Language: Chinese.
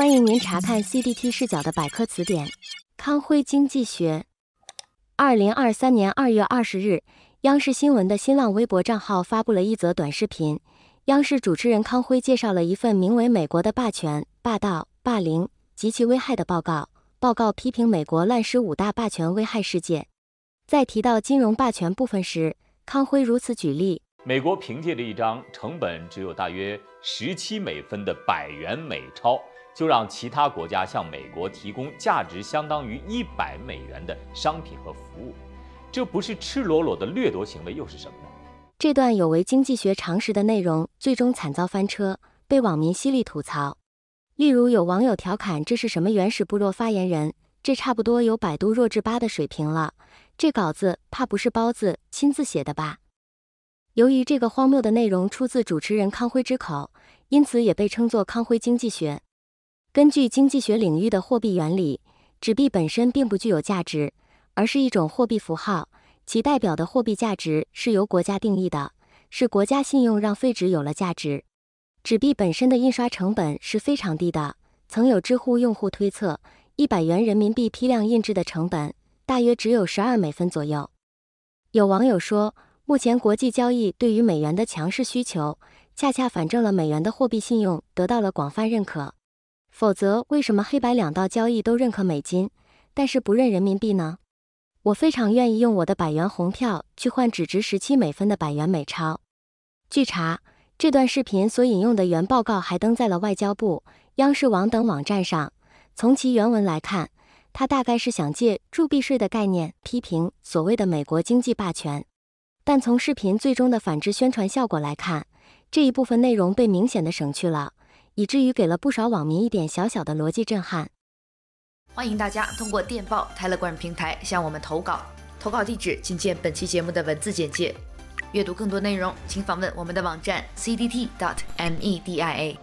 欢迎您查看 C D T 视角的百科词典。康辉经济学，二零二三年二月二十日，央视新闻的新浪微博账号发布了一则短视频。央视主持人康辉介绍了一份名为《美国的霸权、霸道、霸凌及其危害》的报告。报告批评美国滥施五大霸权危害世界。在提到金融霸权部分时，康辉如此举例：美国凭借着一张成本只有大约十七美分的百元美钞。就让其他国家向美国提供价值相当于一百美元的商品和服务，这不是赤裸裸的掠夺行为又是什么呢？这段有违经济学常识的内容最终惨遭翻车，被网民犀利吐槽。例如，有网友调侃这是什么原始部落发言人，这差不多有百度弱智吧的水平了。这稿子怕不是包子亲自写的吧？由于这个荒谬的内容出自主持人康辉之口，因此也被称作康辉经济学。根据经济学领域的货币原理，纸币本身并不具有价值，而是一种货币符号，其代表的货币价值是由国家定义的，是国家信用让废纸有了价值。纸币本身的印刷成本是非常低的，曾有知乎用户推测，一百元人民币批量印制的成本大约只有十二美分左右。有网友说，目前国际交易对于美元的强势需求，恰恰反证了美元的货币信用得到了广泛认可。否则，为什么黑白两道交易都认可美金，但是不认人民币呢？我非常愿意用我的百元红票去换只值十七美分的百元美钞。据查，这段视频所引用的原报告还登在了外交部、央视网等网站上。从其原文来看，他大概是想借铸币税的概念批评所谓的美国经济霸权，但从视频最终的反制宣传效果来看，这一部分内容被明显的省去了。以至于给了不少网民一点小小的逻辑震撼。欢迎大家通过电报 Telegram 平台向我们投稿，投稿地址请见本期节目的文字简介。阅读更多内容，请访问我们的网站 cdt.media。